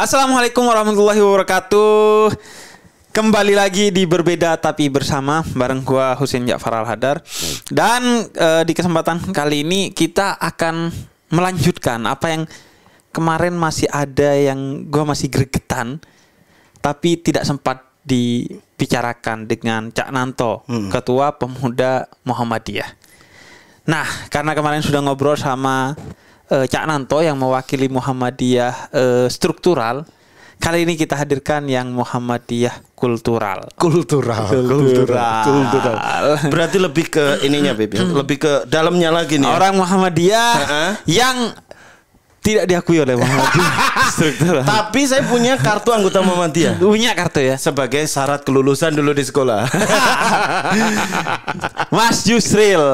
Assalamualaikum warahmatullahi wabarakatuh. Kembali lagi di berbeda tapi bersama bareng gua Husin Ja'far Al Hadar. Dan e, di kesempatan kali ini kita akan melanjutkan apa yang kemarin masih ada yang gua masih gregetan tapi tidak sempat dibicarakan dengan Cak Nanto, hmm. Ketua Pemuda Muhammadiyah. Nah, karena kemarin sudah ngobrol sama eh, Cak Nanto yang mewakili Muhammadiyah eh, struktural. Kali ini kita hadirkan yang Muhammadiyah kultural. Kultural. Kultural. kultural. Berarti lebih ke ininya Bibi, ya? lebih ke dalamnya lagi nih. Ya? Orang Muhammadiyah uh -huh. yang tidak diakui oleh Muhammadiyah Tapi saya punya kartu anggota Muhammadiyah. Punya kartu ya sebagai syarat kelulusan dulu di sekolah. Mas Yusril.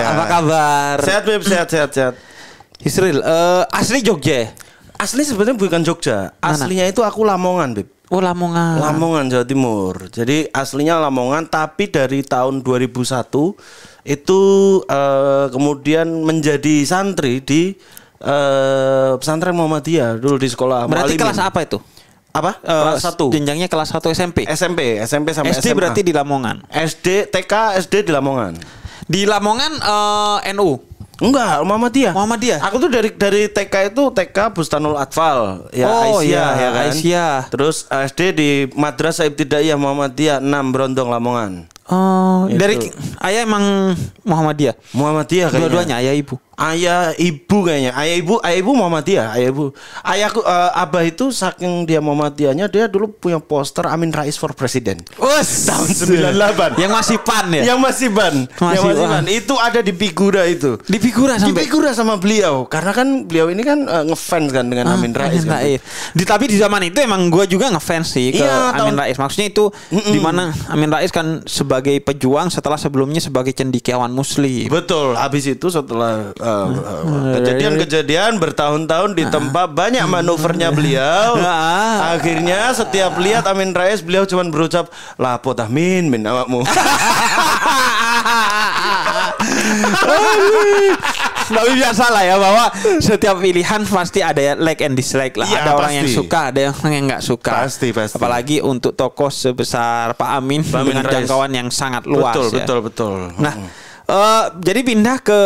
Ya. Apa kabar? Sehat, Bib. Sehat, sehat, sehat. Israel, uh, asli Jogja. Asli sebenarnya bukan Jogja. Aslinya itu aku Lamongan, Bib. Oh Lamongan. Lamongan Jawa Timur. Jadi aslinya Lamongan tapi dari tahun 2001 itu uh, kemudian menjadi santri di uh, pesantren Muhammadiyah dulu di sekolah. Berarti Mualimin. kelas apa itu? Apa? Uh, kelas 1. Jenjangnya kelas 1 SMP. SMP, SMP sampai SD SMA. berarti di Lamongan. SD, TK, SD di Lamongan. Di Lamongan uh, NU. Enggak, Muhammadiyah. Muhammadiyah. Aku tuh dari dari TK itu TK Bustanul Atfal ya oh, Aisyah iya, ya kan. Aisyah. Terus SD di Madrasah Ibtidaiyah Muhammadiyah enam Brondong Lamongan. Oh, itu. dari ayah emang Muhammadiyah. Muhammadiyah kayaknya. Dua-duanya ayah ibu ayah ibu kayaknya ayah ibu ayah ibu ya ayah ibu ayahku uh, eh, abah itu saking dia matiannya dia dulu punya poster Amin Rais for President Us. tahun delapan yang masih pan ya yang masih ban masih yang masih ban itu ada di figura itu di figura sampai di figura sama beliau karena kan beliau ini kan uh, ngefans kan dengan ah, Amin Rais Amin kan. Rais. Di, tapi di zaman itu emang gue juga ngefans sih ke ya, Amin Rais maksudnya itu mm -mm. di mana Amin Rais kan sebagai pejuang setelah sebelumnya sebagai cendikiawan muslim betul habis itu setelah uh, Oh, oh, oh. Kejadian-kejadian bertahun-tahun di tempat banyak manuvernya beliau. Ah. Akhirnya setiap lihat Amin Rais beliau cuma berucap lapo tahmin min awakmu. Tapi biasa lah ya bahwa setiap pilihan pasti ada like and dislike lah. Ya, ada pasti. orang yang suka, ada yang nggak suka. Pasti, pasti. Apalagi untuk tokoh sebesar Pak Amin, Pak Amin dengan Rais. jangkauan yang sangat luas. Betul, ya. betul, betul. Nah. Uh, jadi pindah ke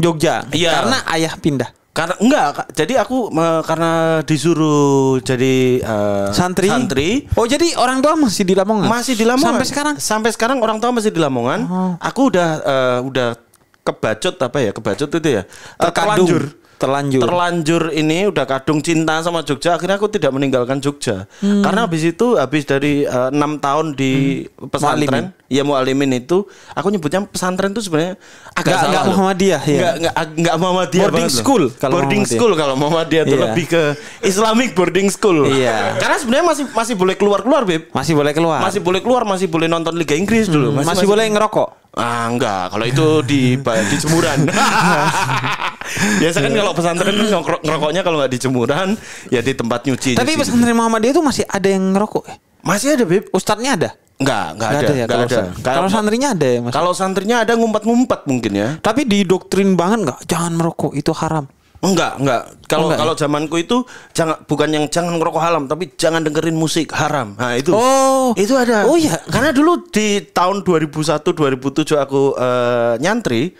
Jogja iya. karena ayah pindah. Karena enggak, jadi aku uh, karena disuruh jadi uh, santri. Santri. Oh, jadi orang tua masih di Lamongan. Masih di Lamongan. Sampai sekarang. Sampai sekarang orang tua masih di Lamongan. Oh. Aku udah uh, udah kebacut apa ya? Kebacut itu ya. Terkandung. Terlanjur terlanjur terlanjur ini udah kadung cinta sama Jogja akhirnya aku tidak meninggalkan Jogja hmm. karena habis itu habis dari eh, enam uh, tahun di hmm. pesantren Mu'alimin. ya mualimin itu aku nyebutnya pesantren itu sebenarnya agak nggak, gak Muhammadiyah ya enggak enggak Muhammadiyah boarding school kalau boarding Muhammadiyah. school kalau Muhammadiyah itu yeah. Iya. lebih ke Islamic boarding school iya yeah. karena sebenarnya masih masih boleh keluar keluar beb masih boleh keluar masih boleh keluar masih boleh nonton Liga Inggris dulu hmm. masih, masih, masih boleh ngerokok ah enggak kalau itu di di jemuran Biasa kan kalau pesantren kan ngerokoknya kalau nggak dijemuran ya di tempat nyuci. Tapi pesantren pesantren Muhammadiyah itu masih ada yang ngerokok ya? Masih ada, Bib. Ustadznya ada? Enggak, enggak ada. ada ya, enggak ada. Kalau, kalau santrinya ada ya, Mas. Kalau santrinya ada ngumpet-ngumpet mungkin ya. Tapi di doktrin banget enggak? Jangan merokok, itu haram. Enggak, enggak. Kalau oh, kalau ya? zamanku itu jangan bukan yang jangan ngerokok haram, tapi jangan dengerin musik haram. Nah, itu. Oh. Itu ada. Oh iya. Karena dulu di tahun 2001 2007 aku uh, nyantri,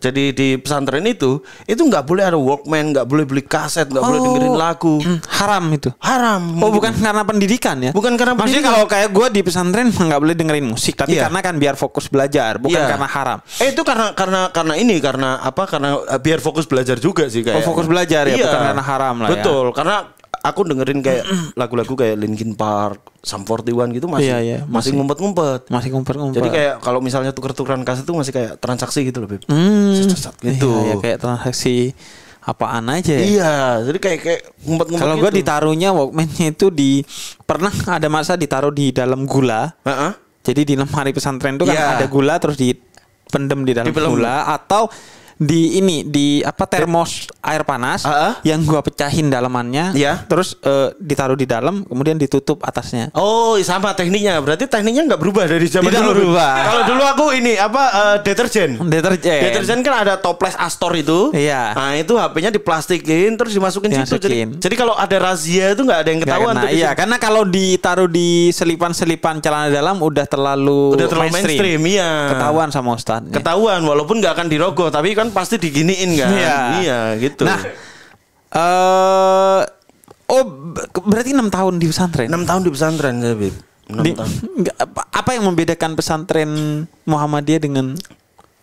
jadi di pesantren itu itu nggak boleh ada Walkman, nggak boleh beli kaset, nggak oh, boleh dengerin oh. lagu. Hmm, haram itu. Haram. Oh, bukan karena pendidikan ya? Bukan karena Maksudnya pendidikan. kalau kayak gue di pesantren nggak boleh dengerin musik, tapi yeah. karena kan biar fokus belajar, bukan yeah. karena haram. Eh itu karena karena karena ini karena apa? Karena eh, biar fokus belajar juga sih kayak. Oh, fokus belajar ya, yeah. bukan iya. karena haram lah. Ya. Betul, ya. karena aku dengerin kayak lagu-lagu kayak Linkin Park, Sum 41 gitu masih iya, iya. masih ngumpet-ngumpet. Masih ngumpet-ngumpet. Jadi kayak kalau misalnya tuker-tukeran kaset itu masih kayak transaksi gitu loh, Beb. Hmm. Iya, gitu. Iya, iya, kayak transaksi apaan aja ya? Iya, jadi kayak kayak ngumpet-ngumpet. Kalau gitu. gue ditaruhnya Walkman-nya itu di pernah ada masa ditaruh di dalam gula. Uh -huh. Jadi di lemari pesantren itu kan yeah. ada gula terus dipendem di dalam di gula atau di ini di apa termos air panas uh -uh. yang gua pecahin dalamannya ya terus uh, ditaruh di dalam kemudian ditutup atasnya oh sama tekniknya berarti tekniknya nggak berubah dari zaman Tidak dulu berubah kalau dulu aku ini apa uh, deterjen deterjen deterjen kan ada toples astor itu iya nah itu HP-nya diplastikin terus dimasukin situ jadi, jadi kalau ada razia itu nggak ada yang ketahuan nah, iya karena kalau ditaruh di selipan-selipan celana dalam udah terlalu udah terlalu mainstream, mainstream iya ketahuan sama ustadz ketahuan walaupun nggak akan dirogoh tapi kan pasti diginiin kan. Iya, iya gitu. Nah, uh, oh berarti enam tahun di pesantren. Enam tahun di pesantren ya Bib. Di, apa yang membedakan pesantren Muhammadiyah dengan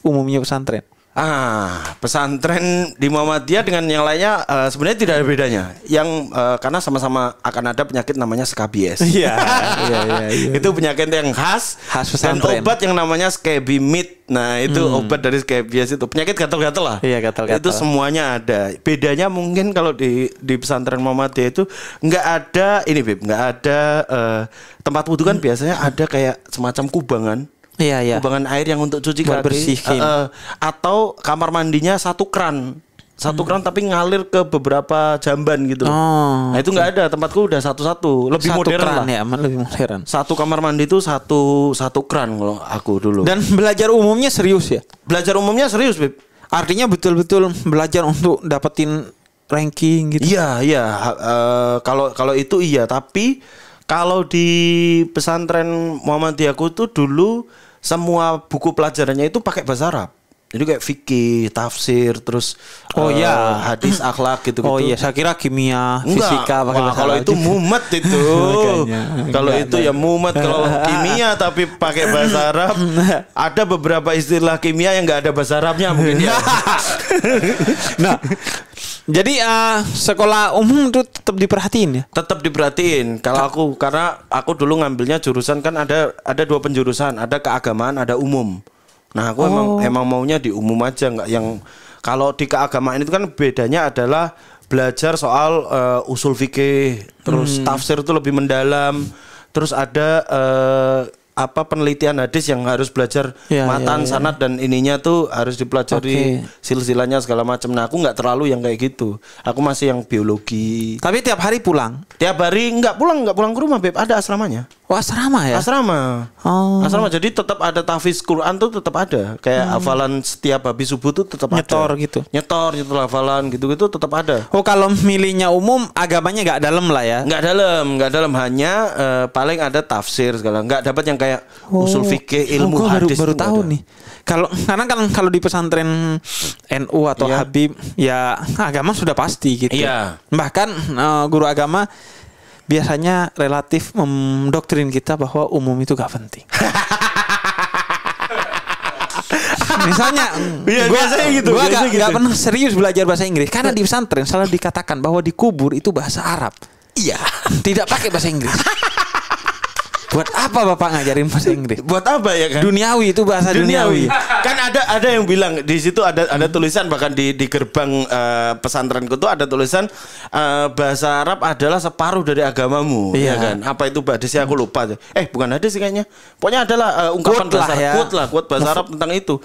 umumnya pesantren? Ah, pesantren di Muhammadiyah dengan yang lainnya uh, sebenarnya tidak ada bedanya. Yang uh, karena sama-sama akan ada penyakit namanya skabies. Iya. iya, iya, iya. Itu penyakit yang khas, khas pesantren. Dan obat yang namanya skabimit. Nah, itu hmm. obat dari skabies itu. Penyakit gatal-gatal lah. Iya, gatal-gatal. Itu semuanya ada. Bedanya mungkin kalau di di pesantren Muhammadiyah itu enggak ada ini, Bib, Enggak ada uh, tempat wudhu kan hmm. biasanya ada kayak semacam kubangan. Iya, iya. Kubangan air yang untuk cuci kaki. Bersihin. Uh, atau kamar mandinya satu kran. Satu hmm. kran tapi ngalir ke beberapa jamban gitu. Oh, nah itu nggak okay. ada tempatku udah satu-satu lebih satu modern kran, lah. Ya, lebih modern. Satu kamar mandi itu satu satu kran kalau aku dulu. Dan belajar umumnya serius ya. Belajar umumnya serius, Bib. Artinya betul-betul belajar untuk dapetin ranking gitu. Iya, iya. Uh, kalau kalau itu iya, tapi kalau di pesantren Muhammadiyahku itu dulu semua buku pelajarannya itu pakai bahasa Arab. Jadi kayak fikih, tafsir, terus oh uh, ya hadis akhlak gitu gitu. Oh iya, saya kira kimia, Enggak. fisika pakai Wah, kalau itu gitu. mumet itu. kalau itu ya mumet kalau kimia tapi pakai bahasa Arab. ada beberapa istilah kimia yang nggak ada bahasa Arabnya mungkin ya. nah, jadi uh, sekolah umum itu tetap diperhatiin ya? Tetap diperhatiin. Kalau aku karena aku dulu ngambilnya jurusan kan ada ada dua penjurusan, ada keagamaan, ada umum. Nah aku oh. emang emang maunya di umum aja nggak yang kalau di keagamaan itu kan bedanya adalah belajar soal uh, usul fikih, terus hmm. tafsir itu lebih mendalam, terus ada uh, apa penelitian hadis yang harus belajar ya, ya matan ya, ya. sanat dan ininya tuh harus dipelajari okay. silsilahnya segala macam. Nah aku nggak terlalu yang kayak gitu. Aku masih yang biologi. Tapi tiap hari pulang. Tiap hari nggak pulang nggak pulang ke rumah beb ada asramanya. Oh, asrama ya? Asrama. Oh. Asrama. Jadi tetap ada tahfiz Quran tuh tetap ada. Kayak hmm. hafalan setiap habis subuh tuh tetap nyetor ada. gitu. Nyetor, gitu hafalan gitu-gitu tetap ada. Oh, kalau milihnya umum agamanya nggak dalam lah ya. Nggak dalam, nggak dalam hanya uh, paling ada tafsir segala. Nggak dapat yang kayak oh. usul fikih, oh, ilmu oh, hadis. Baru, baru tahu ada. nih. Kalau karena kan kalau di pesantren NU atau yeah. Habib ya agama sudah pasti gitu. Iya. Yeah. Bahkan uh, guru agama biasanya relatif mendoktrin kita bahwa umum itu gak penting. misalnya ya, gua, biasanya gitu gua gak, gitu. gak pernah serius belajar bahasa Inggris karena di pesantren selalu dikatakan bahwa di kubur itu bahasa Arab iya tidak pakai bahasa Inggris Buat apa Bapak ngajarin bahasa Inggris? Buat apa ya kan? Duniawi itu bahasa duniawi. duniawi. Kan ada ada yang bilang di situ ada ada tulisan bahkan di di gerbang uh, pesantrenku tuh ada tulisan uh, bahasa Arab adalah separuh dari agamamu. Ya iya ya kan? Apa itu hadisnya aku lupa. Eh bukan ada sih kayaknya. Pokoknya adalah uh, ungkapan quote bahasa lah ya. quote lah, quote bahasa Arab tentang itu.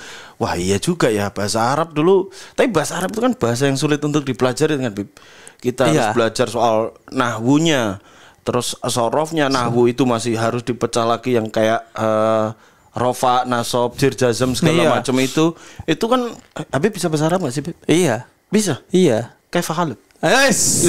Wah, iya juga ya bahasa Arab dulu. Tapi bahasa Arab itu kan bahasa yang sulit untuk dipelajari kan Kita iya. harus belajar soal nahwunya terus sorofnya nahwu itu masih harus dipecah lagi yang kayak uh, eh, rofa, nasob, jirjazam segala iya. macam itu. Itu kan Habib bisa bahasa Arab gak sih, Bib? Iya. Bisa? Iya. Kayak fahaluk. Yes.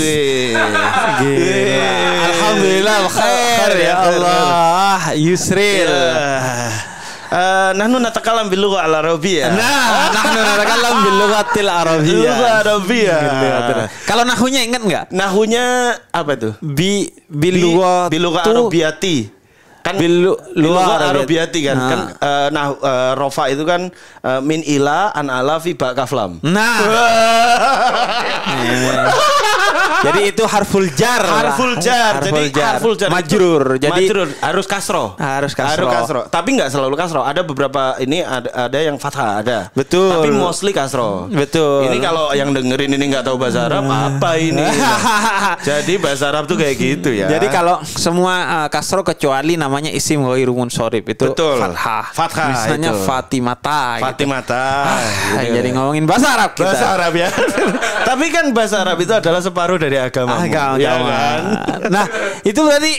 Alhamdulillah khair ya Allah. Ah, Yusril. Yeah uh, nahnu natakalam bil lugha al arabia. Ya? Nah, nahnu natakalam bil lughatil arabiyah. Lugha arabia. Ya. Hmm, Kalau nahunya inget enggak? Nahunya apa tuh? Bi bil lugha bil lugha arabiyati kan bil luar arabiati kan nah. kan uh, nah uh, rofa itu kan uh, min ila an ala fi kaflam nah jadi itu harful jar harful jar jadi jar. harful jar majrur jadi majrur harus kasro harus kasro harus kasro tapi nggak selalu kasro ada beberapa ini ada, ada yang fathah ada betul tapi mostly kasro betul ini kalau yang dengerin ini nggak tahu bahasa Arab nah. apa ini jadi bahasa Arab tuh kayak gitu ya jadi kalau semua uh, kasro kecuali nama namanya isim ghairu munsorib itu Betul. fathah. Fathah. Misalnya itu. Fatimata. Gitu. Fatimata. Gitu. Ah, gitu. Jadi ngomongin bahasa Arab kita. Bahasa Arab ya. Tapi kan bahasa Arab itu adalah separuh dari agama. Agama. Ya kan? Nah, itu berarti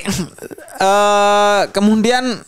uh, kemudian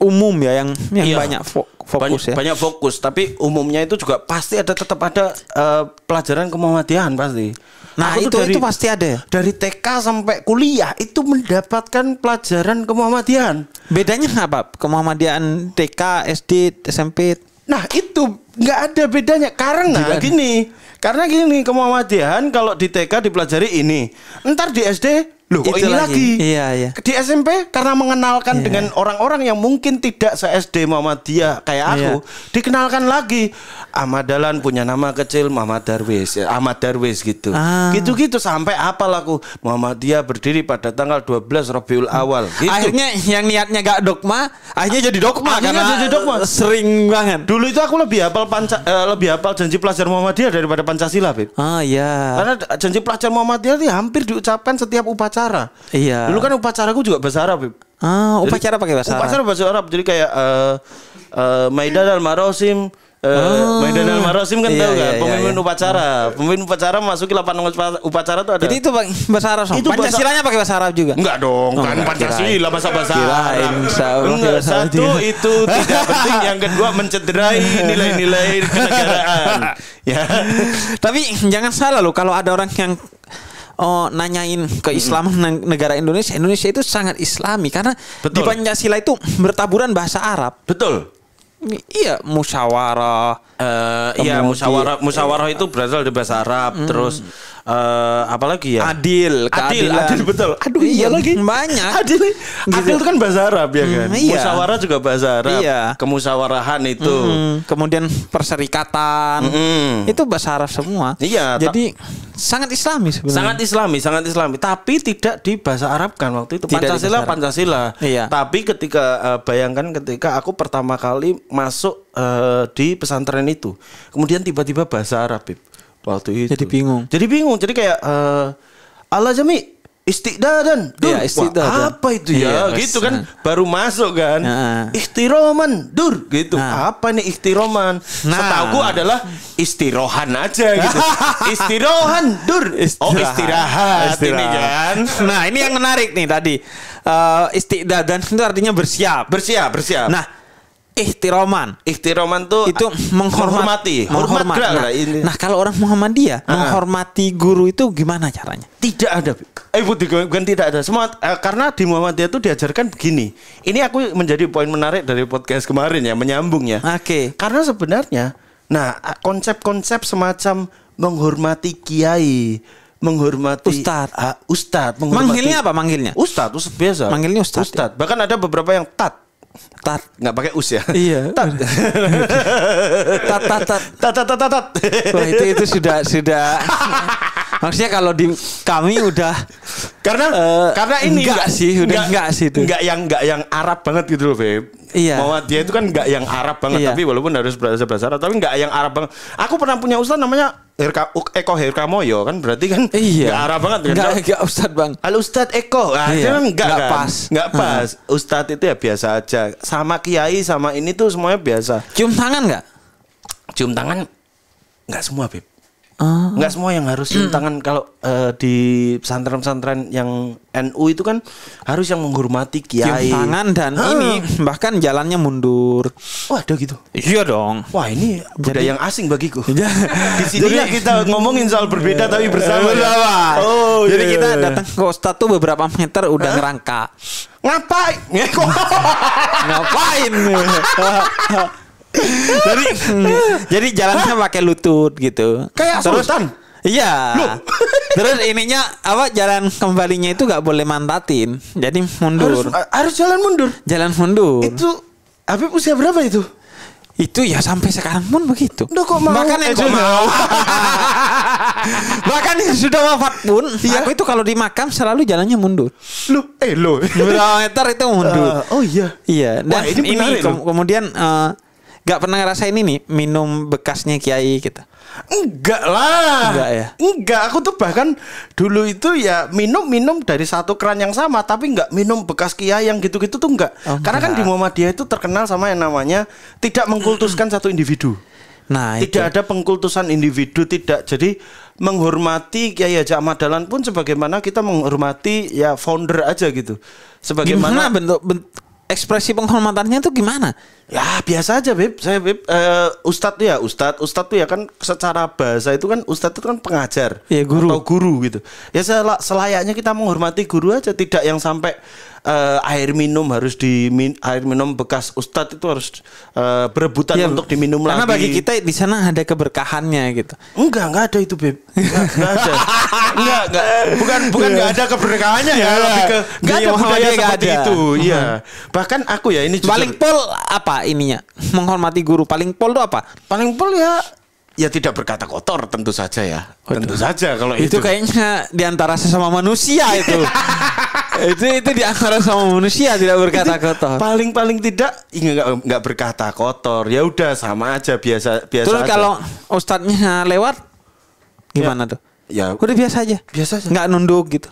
umum ya yang iya. yang iya. banyak fo fokus banyak, ya. Banyak fokus, tapi umumnya itu juga pasti ada tetap ada uh, pelajaran kemamadian pasti. Nah, itu dari, itu pasti ada. Ya? Dari TK sampai kuliah itu mendapatkan pelajaran kemamadian. Bedanya apa? Kemamadian TK, SD, SMP. Nah, itu nggak ada bedanya karena Tidak. gini. Karena gini, kemamadian kalau di TK dipelajari ini. Ntar di SD Loh kok ini lagi? Iya, iya. Di SMP karena mengenalkan iya. dengan orang-orang yang mungkin tidak se-SD Muhammadiyah kayak iya. aku, dikenalkan lagi Ahmad Dalan punya nama kecil Muhammad Darwis, ya, Ahmad Darwis gitu. gitu Gitu-gitu sampai apal aku Muhammadiyah berdiri pada tanggal 12 Rabiul Awal hmm. gitu. Akhirnya yang niatnya gak dogma, akhirnya jadi dogma akhirnya karena jadi dogma. sering banget. Dulu itu aku lebih hafal panca, eh, lebih hafal janji pelajar Muhammadiyah daripada Pancasila, Beb. Ah, iya. Karena janji pelajar Muhammadiyah itu hampir diucapkan setiap upacara upacara. Iya. Dulu kan upacara gue juga bahasa Arab. Ah, upacara jadi, pakai bahasa Arab. Upacara bahasa Arab. Jadi kayak uh, uh, Maidan al-Marosim Uh, oh. Maidan al Marosim kan iya, tahu kan iya, pemimpin iya. upacara. Ah. Pemimpin upacara masuki lapangan upacara tuh ada. Jadi itu bahasa Arab. Itu Pancasilanya pakai bahasa Arab juga. Enggak dong, oh, kan enggak, Pancasila bahasa bahasa Arab. satu itu tidak penting, yang kedua mencederai nilai-nilai kenegaraan. ya. Tapi jangan salah loh kalau ada orang yang oh, nanyain ke mm -hmm. negara Indonesia, Indonesia itu sangat Islami karena Betul. di Pancasila itu bertaburan bahasa Arab. Betul. Iya, musyawarah, Uh, iya musyawarah musyawarah itu berasal dari bahasa Arab hmm. terus uh, apalagi ya adil adil adil betul aduh iya, iya lagi banyak adil gitu. adil itu kan bahasa Arab ya hmm, kan iya. musyawarah juga bahasa Arab iya. kemusyawarahan itu hmm, kemudian perserikatan hmm. itu bahasa Arab semua iya jadi sangat Islami sebenarnya sangat Islami sangat Islami tapi tidak di bahasa Arab kan waktu itu tidak Pancasila Pancasila iya. tapi ketika uh, bayangkan ketika aku pertama kali masuk uh, di pesantren itu. Kemudian tiba-tiba bahasa Arab waktu itu. Jadi bingung. Jadi bingung. Jadi kayak uh, eh, Allah jami istiqdadan. Dur. Ya, istiqdadan. Wah, apa itu ya? ya gitu kan nah. baru masuk kan. Ya. Ikhtiroman, dur gitu. Nah. Apa nih ikhtiroman? Nah. Setahu adalah istirohan aja gitu. istirohan, dur. Istirahat. Oh, istirahat, istirahat. ini kan. Nah, ini yang menarik nih tadi. Uh, eh, dan itu artinya bersiap. Bersiap, bersiap. Nah, Ihtiroman. Ihtiroman tuh itu menghormat, ah, menghormati. Menghormat. Nah, ini. nah, kalau orang Muhammadiyah uh-huh. menghormati guru itu gimana caranya? Tidak ada. Eh bukan tidak ada. Semua eh, karena di Muhammadiyah itu diajarkan begini. Ini aku menjadi poin menarik dari podcast kemarin ya, menyambung ya. Oke. Okay. Karena sebenarnya nah ah, konsep-konsep semacam menghormati kiai, menghormati ustad uh, ustad menghormati manggilnya apa manggilnya ustad ustad biasa manggilnya ustad, ustad. Ya. bahkan ada beberapa yang tat Tat nggak pakai us ya? Iya. Tat. tat tat tat tat tat tat. tat. Wah, itu itu sudah sudah Maksudnya kalau di kami udah karena uh, karena ini enggak, enggak sih, udah enggak, enggak sih itu. Enggak yang enggak yang Arab banget gitu loh, Beb. Iya. dia itu kan enggak yang Arab banget iya. tapi walaupun harus berasa bahasa Arab tapi enggak yang Arab banget. Aku pernah punya ustaz namanya Herka, Eko Moyo kan berarti kan iya. enggak Arab banget kan. Enggak, enggak ustaz, Bang. Al ustaz Eko. Nah, iya. kan enggak, enggak kan? pas. Enggak pas. Ustad Ustaz itu ya biasa aja. Sama kiai sama ini tuh semuanya biasa. Cium tangan enggak? Cium tangan enggak semua, Beb. Oh. Nggak semua yang harus cium mm. tangan kalau uh, di pesantren-pesantren yang NU itu kan harus yang menghormati kiai. Cium tangan dan huh. ini bahkan jalannya mundur. Wah, ada gitu. Iya dong. Wah, ini budaya Jadi, yang asing bagiku. Iya. di sini ya kita ngomongin soal berbeda tapi iya. bersama. Ya. Oh, Jadi yeah. kita iya, datang ke ustadz tuh beberapa meter udah huh? ngerangka. Ngapain? Ngapain? jadi jadi jalannya pakai lutut gitu. Kayak Terus, sultan. Iya. Terus ininya apa jalan kembalinya itu gak boleh mantatin. Jadi mundur. Harus, harus jalan mundur. Jalan mundur. Itu tapi usia berapa itu? Itu ya sampai sekarang pun begitu. Duh, kok mau? Bahkan yang eh, kok mau. Bahkan yang sudah wafat pun, iya. aku itu kalau di makam selalu jalannya mundur. Lo, eh lo. Berapa meter itu mundur. Uh, oh iya. Iya. Dan Wah, ini, ini kemudian uh, Gak pernah ngerasain ini nih minum bekasnya kiai kita gitu. Enggak lah. Enggak ya. Enggak, aku tuh bahkan dulu itu ya minum-minum dari satu keran yang sama tapi enggak minum bekas kiai yang gitu-gitu tuh enggak. Oh, Karena kan di Muhammadiyah itu terkenal sama yang namanya tidak mengkultuskan satu individu. Nah, tidak ada pengkultusan individu, tidak. Jadi menghormati Kiai Haji Ahmad Dahlan pun sebagaimana kita menghormati ya founder aja gitu. Sebagaimana gimana bentuk, bentuk ekspresi penghormatannya itu gimana? Ya biasa aja Beb. Saya Beb uh, eh, Ustad tuh ya, ustad ustad tuh ya kan secara bahasa itu kan ustad itu kan pengajar ya, guru. atau guru gitu. Ya sel selayaknya kita menghormati guru aja tidak yang sampai uh, air minum harus di min, air minum bekas ustad itu harus uh, berebutan ya, untuk diminum karena lagi. Karena bagi kita di sana ada keberkahannya gitu. Enggak, enggak ada itu, Beb. Enggak, enggak ada. enggak, enggak. Bukan bukan iya. enggak ada keberkahannya ya, iya. lebih ke iya, enggak ada budaya seperti itu. Iya. Bahkan aku ya ini Balik Paling pol apa? ininya? Menghormati guru. Paling pol itu apa? Paling pol ya ya tidak berkata kotor tentu saja ya. Oh, tentu saja kalau itu. Itu kayaknya diantara sesama manusia itu. itu itu diantara sama manusia tidak berkata itu kotor. Paling paling tidak nggak nggak berkata kotor. Ya udah sama aja biasa biasa. Terus aja. kalau ustadznya lewat ya. gimana ya, tuh? Ya udah biasa aja. Biasa aja. Nggak nunduk gitu.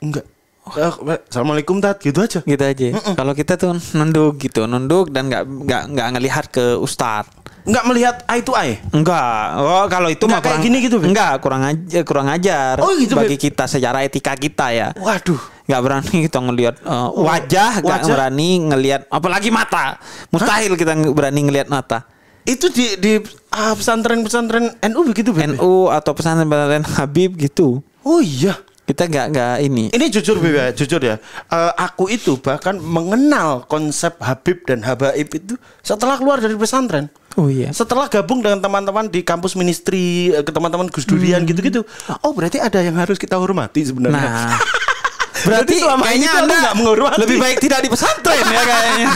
Enggak. Oh. Eh, Assalamualaikum tat gitu aja. Gitu aja. Mm -mm. Kalau kita tuh nunduk gitu, nunduk dan nggak nggak nggak ngelihat ke ustad. Nggak melihat eye to eye. Enggak. Oh, kalau itu nggak mah kurang gini gitu. Be? Enggak, kurang aja kurang ajar. Oh, gitu, bagi babe. kita secara etika kita ya. Waduh. Nggak berani kita ngelihat uh, wajah, nggak berani ngelihat apalagi mata. Mustahil Hah? kita berani ngelihat mata itu di di ah, pesantren-pesantren NU begitu Bebe? NU atau pesantren-pesantren Habib gitu. Oh iya kita nggak nggak ini ini jujur hmm. ya jujur ya uh, aku itu bahkan mengenal konsep Habib dan Habaib itu setelah keluar dari pesantren Oh iya. Setelah gabung dengan teman-teman di kampus ministry, eh, ke teman-teman Gus Durian hmm. gitu-gitu. Oh, berarti ada yang harus kita hormati sebenarnya. Nah. Berarti selama kayaknya ini anda nggak menghormati. Lebih baik tidak di pesantren ya kayaknya.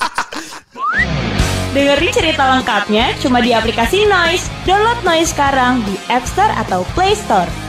Dengerin cerita lengkapnya cuma di aplikasi Noise. Download Noise sekarang di App Store atau Play Store.